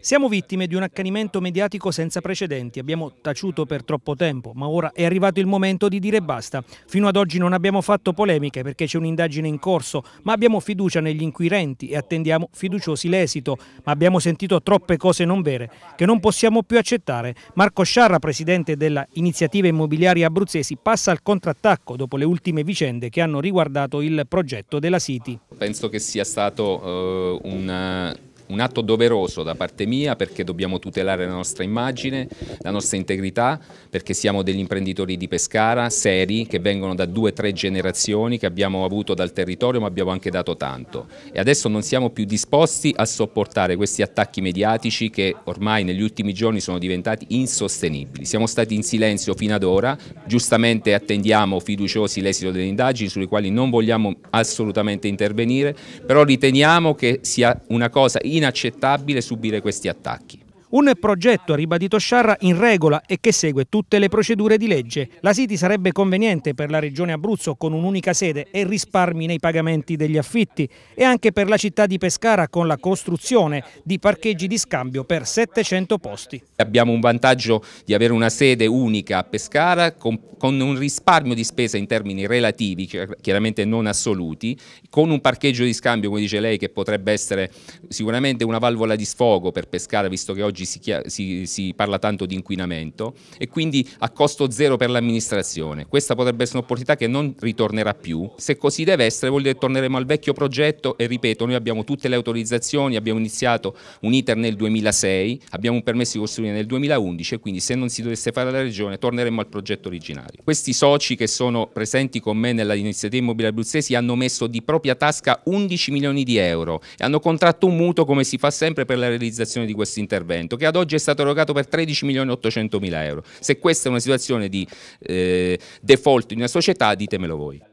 Siamo vittime di un accanimento mediatico senza precedenti, abbiamo taciuto per troppo tempo, ma ora è arrivato il momento di dire basta. Fino ad oggi non abbiamo fatto polemiche perché c'è un'indagine in corso, ma abbiamo fiducia negli inquirenti e attendiamo fiduciosi l'esito, ma abbiamo sentito troppe cose non vere che non possiamo più accettare. Marco Sciarra, presidente della Iniziativa Immobiliare Abruzzesi, passa al contrattacco dopo le ultime vicende che hanno riguardato il progetto della City. Penso che sia stato uh, un un atto doveroso da parte mia perché dobbiamo tutelare la nostra immagine, la nostra integrità, perché siamo degli imprenditori di Pescara, seri, che vengono da due o tre generazioni, che abbiamo avuto dal territorio ma abbiamo anche dato tanto. E adesso non siamo più disposti a sopportare questi attacchi mediatici che ormai negli ultimi giorni sono diventati insostenibili. Siamo stati in silenzio fino ad ora, giustamente attendiamo fiduciosi l'esito delle indagini sulle quali non vogliamo assolutamente intervenire, però riteniamo che sia una cosa in inaccettabile subire questi attacchi. Un progetto, ha ribadito Sciarra, in regola e che segue tutte le procedure di legge. La City sarebbe conveniente per la regione Abruzzo con un'unica sede e risparmi nei pagamenti degli affitti e anche per la città di Pescara con la costruzione di parcheggi di scambio per 700 posti. Abbiamo un vantaggio di avere una sede unica a Pescara con, con un risparmio di spesa in termini relativi, chiaramente non assoluti, con un parcheggio di scambio, come dice lei, che potrebbe essere sicuramente una valvola di sfogo per Pescara, visto che oggi oggi si, si, si parla tanto di inquinamento e quindi a costo zero per l'amministrazione. Questa potrebbe essere un'opportunità che non ritornerà più. Se così deve essere vuol dire che torneremo al vecchio progetto e ripeto, noi abbiamo tutte le autorizzazioni, abbiamo iniziato un iter nel 2006, abbiamo un permesso di costruire nel 2011 e quindi se non si dovesse fare la regione torneremo al progetto originario. Questi soci che sono presenti con me nell'iniziativa immobiliare abruzzesi hanno messo di propria tasca 11 milioni di euro e hanno contratto un mutuo come si fa sempre per la realizzazione di questo intervento finanziamento che ad oggi è stato erogato per 13 milioni 800 mila euro. Se questa è una situazione di eh, default in una società ditemelo voi.